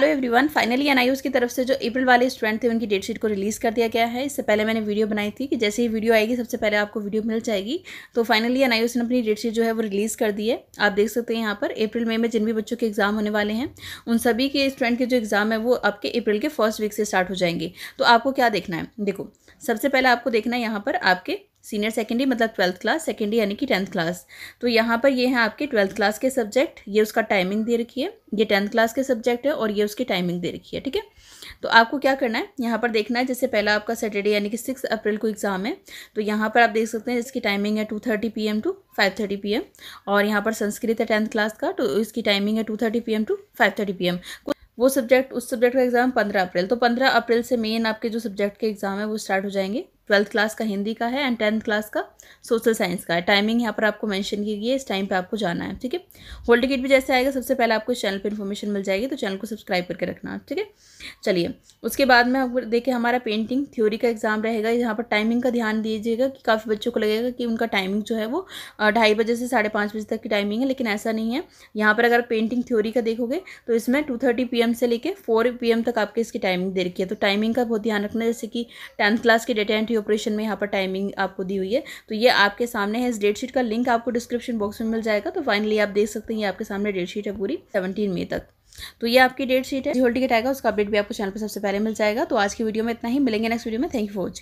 hello everyone finally NIOS की तरफ से जो अप्रैल वाले स्टूडेंट थे उनकी डेट शीट को रिलीज़ कर दिया गया है इससे पहले मैंने वीडियो बनाई थी कि जैसे ही वीडियो आएगी सबसे पहले आपको वीडियो मिल जाएगी तो फाइनली एनआईओस ने अपनी डेट शीट जो है वो रिलीज़ कर दी है आप देख सकते हैं यहाँ पर अप्रैल मई में, में जिन भी बच्चों के एग्जाम होने वाले हैं उन सभी के स्टूडेंट के जो एग्ज़ाम है वो आपके अप्रैल के फर्स्ट वीक से स्टार्ट हो जाएंगे तो आपको क्या देखना है देखो सबसे पहले आपको देखना है यहाँ पर आपके सीनियर सेकेंडरी मतलब ट्वेल्थ क्लास सेकेंडरी यानी कि टेंथ क्लास तो यहाँ पर ये हैं आपके ट्वेल्थ क्लास के सब्जेक्ट ये उसका टाइमिंग दे रखी है ये टेंथ क्लास के सब्जेक्ट है और ये उसकी टाइमिंग दे रखी है ठीक है तो आपको क्या करना है यहाँ पर देखना है जैसे पहला आपका सैटरडे यानी कि सिक्स अप्रैल को एग्ज़ाम है तो यहाँ पर आप देख सकते हैं इसकी टाइमिंग है two thirty P M to five thirty P M और यहाँ पर संस्कृत है टेंथ क्लास का तो इसकी टाइमिंग है two thirty P M to five thirty P M वो सब्जेक्ट उस सब्जेक्ट का एग्ज़ाम पंद्रह अप्रैल तो पंद्रह अप्रैल से मेन आपके जो सब्जेक्ट के एग्ज़ाम है वो स्टार्ट हो जाएंगे ट्वेल्थ क्लास का हिंदी का है एंड टेंथ क्लास का सोशल साइंस का है टाइमिंग यहाँ पर आपको मेंशन की गई है इस टाइम पे आपको जाना है ठीक है होल टिकट भी जैसे आएगा सबसे पहले आपको इस चैनल पे इन्फॉर्मेशन मिल जाएगी तो चैनल को सब्सक्राइब करके रखना ठीक है चलिए उसके बाद में आप देखिए हमारा पेंटिंग थ्योरी का एग्जाम रहेगा यहाँ पर टाइमिंग का ध्यान दीजिएगा कि काफ़ी बच्चों को लगेगा कि उनका टाइमिंग जो है वो ढाई बजे से साढ़े पाँच बजे तक की टाइमिंग है लेकिन ऐसा नहीं है यहाँ पर अगर पेंटिंग थ्योरी का देखोगे तो इसमें टू थर्टी पी एम से लेकर फोर पी एम तक आपके इसकी टाइमिंग दे रखी है तो टाइमिंग का बहुत ध्यान रखना जैसे कि टेंथ क्लास की डेटा एंट्री ऑपरेशन में यहाँ पर टाइमिंग आपको दी हुई है तो ये आपके सामने है इस डेट शीट का लिंक आपको डिस्क्रिप्शन बॉक्स में मिल जाएगा तो फाइनली आप देख सकते हैं ये आपके सामने डेट शीट है पूरी सेवनटीन मई तक तो ये आपकी डेट शीट है होल्ड टिकट आएगा उसका अपडेट भी आपको चैनल पर सबसे पहले मिल जाएगा तो आज की वीडियो में इतना ही मिलेंगे नेक्स्ट वीडियो में थैंक यू फॉर वॉचिंग